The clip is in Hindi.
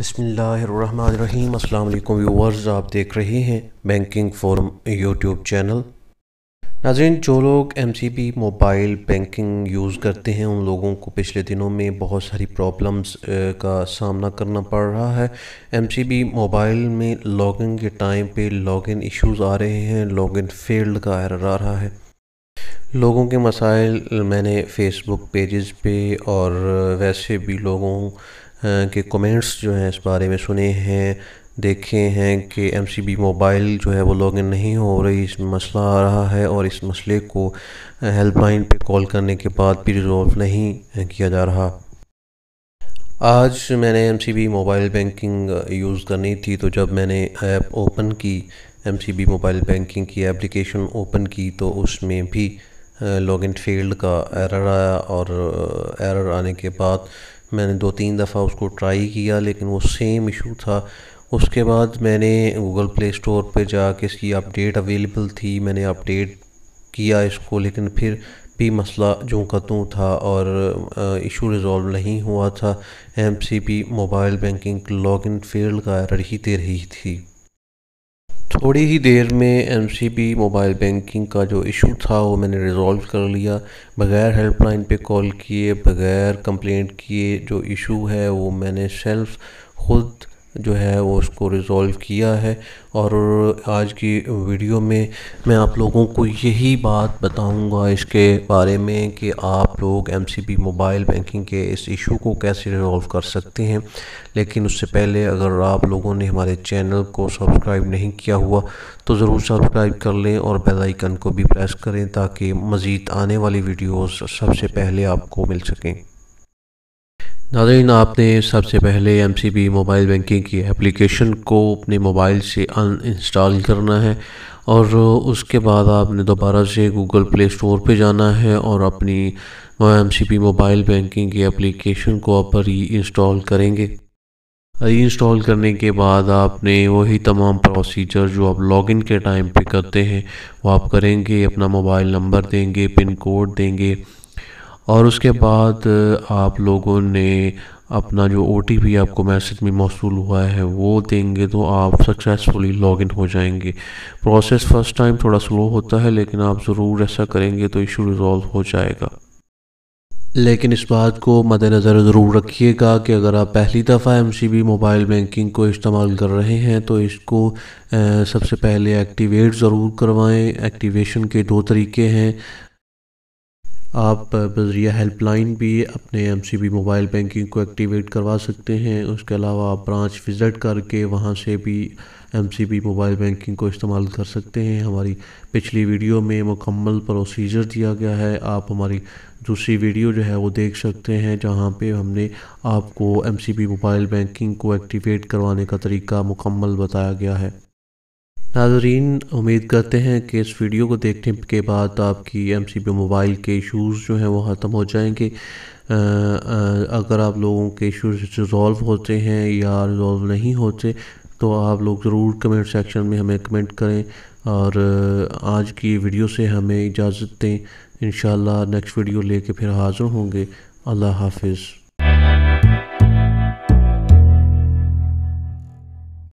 बसमीम अल्लाम व्यूवर्स आप देख रहे हैं बैंकिंग फोरम यूट्यूब चैनल नाजरीन जो लोग M C B mobile banking use करते हैं उन लोगों को पिछले दिनों में बहुत सारी प्रॉब्लम्स का सामना करना पड़ रहा है एम सी बी मोबाइल में लॉगिन के टाइम पे लॉगिन इश्यूज़ आ रहे हैं लॉगिन फेल्ड का एरर आ रहा है लोगों के मसाइल मैंने फेसबुक पेजेस पे और वैसे भी लोगों के कमेंट्स जो हैं इस बारे में सुने हैं देखे हैं कि एम मोबाइल जो है वो लॉगिन नहीं हो रही इस मसला आ रहा है और इस मसले को हेल्पलाइन पे कॉल करने के बाद भी रिजॉल्व नहीं किया जा रहा आज मैंने एम मोबाइल बैंकिंग यूज़ करनी थी तो जब मैंने ऐप ओपन की एम मोबाइल बैंकिंग की एप्लीकेशन ओपन की तो उसमें भी लॉगिन फील्ड का एरर आया और एरर आने के बाद मैंने दो तीन दफ़ा उसको ट्राई किया लेकिन वो सेम इशू था उसके बाद मैंने गूगल प्ले स्टोर पर जाके इसकी अपडेट अवेलेबल थी मैंने अपडेट किया इसको लेकिन फिर भी मसला जो कतूँ था और इशू रिज़ॉल्व नहीं हुआ था M C P mobile banking login failed का रही रही थी थोड़ी ही देर में एम मोबाइल बैंकिंग का जो इशू था वो मैंने रिज़ॉल्व कर लिया बग़ैर हेल्पलाइन पे कॉल किए बग़ैर कंप्लेंट किए जो इशू है वो मैंने सेल्फ ख़ुद जो है वो उसको रिज़ॉल्व किया है और आज की वीडियो में मैं आप लोगों को यही बात बताऊंगा इसके बारे में कि आप लोग एम मोबाइल बैंकिंग के इस इशू को कैसे रिज़ॉल्व कर सकते हैं लेकिन उससे पहले अगर आप लोगों ने हमारे चैनल को सब्सक्राइब नहीं किया हुआ तो ज़रूर सब्सक्राइब कर लें और बेल आइकन को भी प्रेस करें ताकि मज़ीद आने वाली वीडियोज़ सबसे पहले आपको मिल सकें नाजरीन आपने सबसे पहले M C B mobile banking की एप्लीकेशन को अपने मोबाइल से अन इंस्टॉल करना है और उसके बाद आपने दोबारा से गूगल प्ले स्टोर पर जाना है और अपनी M C B mobile banking की एप्लीकेशन को आप री इंस्टॉल करेंगे री इंस्टॉल करने के बाद आपने वही तमाम प्रोसीजर जो आप लॉगिन के टाइम पे करते हैं वो आप करेंगे अपना मोबाइल नंबर देंगे पिन कोड देंगे और उसके बाद आप लोगों ने अपना जो ओ आपको मैसेज में मौसू हुआ है वो देंगे तो आप सक्सेसफुली लॉगिन हो जाएंगे प्रोसेस फ़र्स्ट टाइम थोड़ा स्लो होता है लेकिन आप ज़रूर ऐसा करेंगे तो इशू रिज़ॉल्व हो जाएगा लेकिन इस बात को मद्देनज़र ज़रूर रखिएगा कि अगर आप पहली दफ़ा एम मोबाइल बैंकिंग को इस्तेमाल कर रहे हैं तो इसको सबसे पहले एक्टिवेट ज़रूर करवाएं एक्टिवेशन के दो तरीके हैं आप बजरिया हेल्पलाइन भी अपने बी मोबाइल बैंकिंग को एक्टिवेट करवा सकते हैं उसके अलावा आप ब्रांच विज़िट करके वहाँ से भी बी मोबाइल बैंकिंग को इस्तेमाल कर सकते हैं हमारी पिछली वीडियो में मुकम्मल प्रोसीजर दिया गया है आप हमारी दूसरी वीडियो जो है वो देख सकते हैं जहाँ पे हमने आपको बी मोबाइल बैंकिंग को एक्टिवेट करवाने का तरीका मुकम्मल बताया गया है नाजरीन उम्मीद करते हैं कि इस वीडियो को देखने के बाद आपकी एम सी बी मोबाइल के इशूज़ जो हैं वो ख़त्म हो जाएंगे आ, आ, अगर आप लोगों के इशूज़ रिजॉल्व होते हैं या रिजॉल्व नहीं होते तो आप लोग ज़रूर कमेंट सेक्शन में हमें कमेंट करें और आज की वीडियो से हमें इजाज़त दें इन नेक्स्ट वीडियो लेके फिर हाज़िर होंगे अल्लाह हाफिज़